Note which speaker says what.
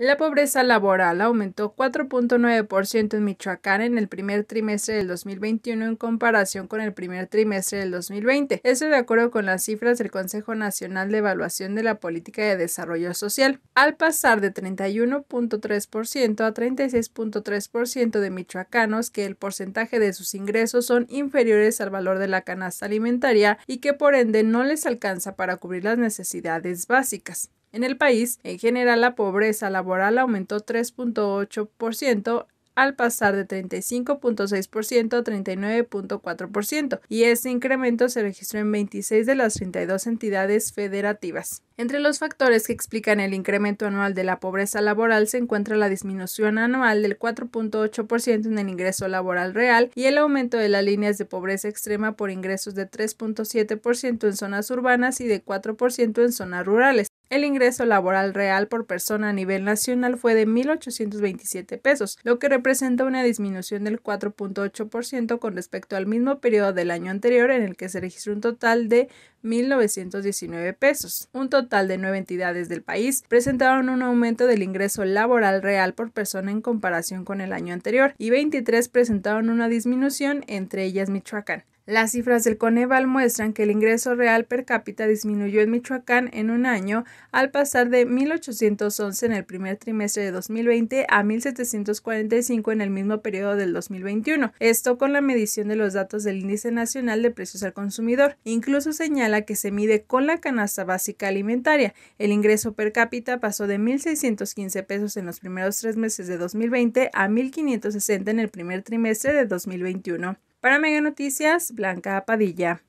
Speaker 1: La pobreza laboral aumentó 4.9% en Michoacán en el primer trimestre del 2021 en comparación con el primer trimestre del 2020. Esto de acuerdo con las cifras del Consejo Nacional de Evaluación de la Política de Desarrollo Social, al pasar de 31.3% a 36.3% de michoacanos que el porcentaje de sus ingresos son inferiores al valor de la canasta alimentaria y que por ende no les alcanza para cubrir las necesidades básicas. En el país, en general, la pobreza laboral aumentó 3.8% al pasar de 35.6% a 39.4%, y ese incremento se registró en 26 de las 32 entidades federativas. Entre los factores que explican el incremento anual de la pobreza laboral se encuentra la disminución anual del 4.8% en el ingreso laboral real y el aumento de las líneas de pobreza extrema por ingresos de 3.7% en zonas urbanas y de 4% en zonas rurales. El ingreso laboral real por persona a nivel nacional fue de 1.827 pesos, lo que representa una disminución del 4.8% con respecto al mismo periodo del año anterior en el que se registró un total de 1.919 pesos. Un total de nueve entidades del país presentaron un aumento del ingreso laboral real por persona en comparación con el año anterior y 23 presentaron una disminución, entre ellas Michoacán. Las cifras del Coneval muestran que el ingreso real per cápita disminuyó en Michoacán en un año al pasar de 1.811 en el primer trimestre de 2020 a 1.745 en el mismo periodo del 2021. Esto con la medición de los datos del Índice Nacional de Precios al Consumidor. Incluso señala que se mide con la canasta básica alimentaria. El ingreso per cápita pasó de 1.615 pesos en los primeros tres meses de 2020 a 1.560 en el primer trimestre de 2021. Para Mega Noticias, Blanca Padilla.